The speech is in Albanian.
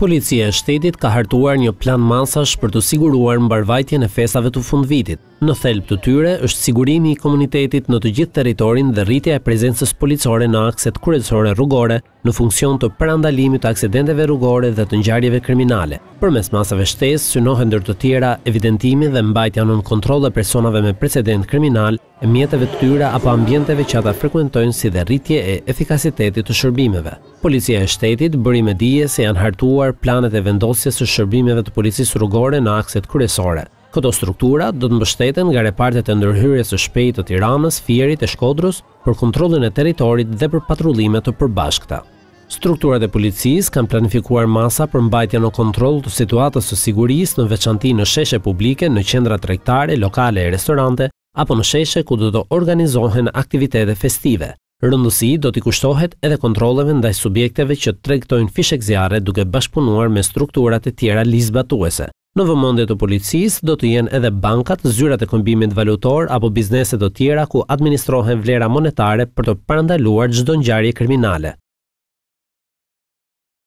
Policia e shtetit ka hartuar një plan masash për të siguruar më barvajtje në fesave të fund vitit. Në thelb të tyre është sigurimi i komunitetit në të gjithë teritorin dhe rritja e prezencës policore në akset kërësore rrugore në funksion të përandalimit të aksidenteve rrugore dhe të njarjeve kriminale. Për mes masave shtesë, synohen dërtë tjera evidentimi dhe mbajtja nën kontrol dhe personave me precedent kriminal e mjetëve të tyra apo ambjenteve që ata frekuentojnë si dhe rritje e efikasitetit të shërbimeve. Policia e shtetit bëri me dije se janë hartuar planet e vendosjes të shërbimeve të policisë rrugore në akset kërësore. Këto struktura do të mbështeten nga repartet e ndërhyrjes së shpejt të tiramës, fjerit e shkodrus për kontrolin e teritorit dhe për patrullimet të përbashkëta. Strukturat e policis kanë planifikuar masa për mbajtja në kontrol të situatës të siguris në veçantinë në sheshe publike në qendra trektare, lokale e restorante apo në sheshe ku do të organizohen aktivitete festive. Rëndësi do t'i kushtohet edhe kontroleve ndaj subjekteve që tregtojnë fishek zjare duke bashkëpunuar me strukturat e tjera batuese. Në vëmendje të policisë do të jenë edhe bankat, zyrat e këmbimit valutor apo biznese të tjera ku administrohen vlera monetare për të parandaluar çdo ngjarje kriminale.